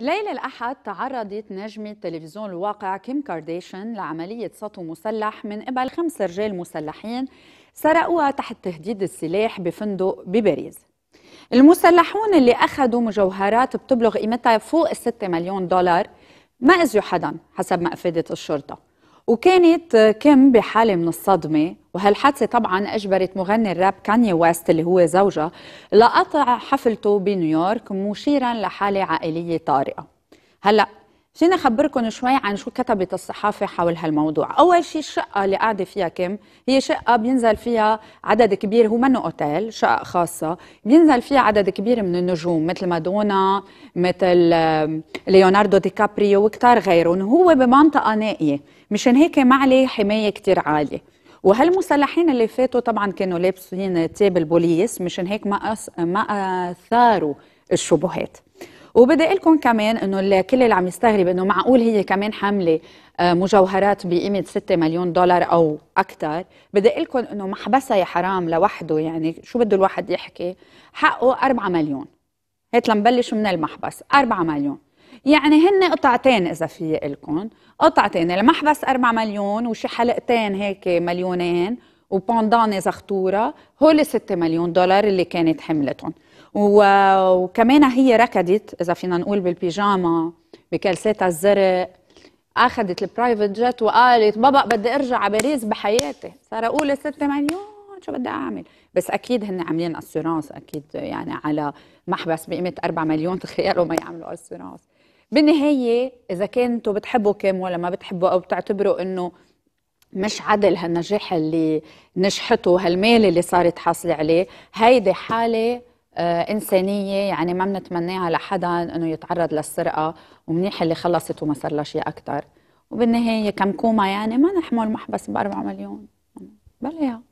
ليلة الأحد تعرضت نجمة تلفزيون الواقع كيم كارديشن لعملية سطو مسلح من قبل خمس رجال مسلحين سرقوها تحت تهديد السلاح بفندق بباريس المسلحون اللي أخذوا مجوهرات بتبلغ قيمتها فوق الستة مليون دولار ما أزيو حدا حسب ما أفادت الشرطة وكانت كيم بحالة من الصدمة وهالحادثة طبعا أجبرت مغني الراب كاني ويست اللي هو زوجها لقطع حفلته بنيويورك مشيرا لحالة عائلية طارئة هلأ خليني اخبركم شوي عن شو كتبت الصحافه حول هالموضوع، اول شيء الشقه اللي قاعده فيها كم هي شقه بينزل فيها عدد كبير هو منه اوتيل، شقه خاصه، بينزل فيها عدد كبير من النجوم مثل مادونا، مثل ليوناردو دي كابريو وكتار غيرهم، هو بمنطقه نائيه، مشان هيك ما عليه حمايه كتير عاليه. وهالمسلحين اللي فاتوا طبعا كانوا لابسين تياب البوليس مشان هيك ما أس... ما اثاروا الشبهات. وبدي اقول لكم كمان انه الكل اللي عم يستغرب انه معقول هي كمان حامله آه، مجوهرات بقيمه 6 مليون دولار او اكثر بدي اقول لكم انه محبسها يا حرام لوحده يعني شو بده الواحد يحكي حقه 4 مليون هات لنبلش من المحبس 4 مليون يعني هن قطعتين اذا في لكم قطعتين المحبس 4 مليون وشي حلقتين هيك مليونين وبانداني زغطورة هول 6 مليون دولار اللي كانت حملتهم وكمان هي ركضت إذا فينا نقول بالبيجاما بكلساتها الزرق أخذت البرايفت جت وقالت بابا بدي أرجع على باريس بحياتي سرقوا لي 6 مليون شو بدي اعمل بس اكيد هن عاملين اسورانس اكيد يعني على محبس بقيمه 4 مليون تخيلوا ما يعملوا اسورانس بالنهايه اذا كنتوا بتحبوا كيم ولا ما بتحبوا او بتعتبروا انه مش عدل هالنجاح اللي نجحته هالمال اللي صارت حاصله عليه هيدي حاله آه، انسانيه يعني ما بنتمناها لحدا انه يتعرض للسرقه ومنيح اللي خلصت وما صار لها شيء اكثر وبالنهايه كم كومة يعني ما نحمل محبس ب 4 مليون بلا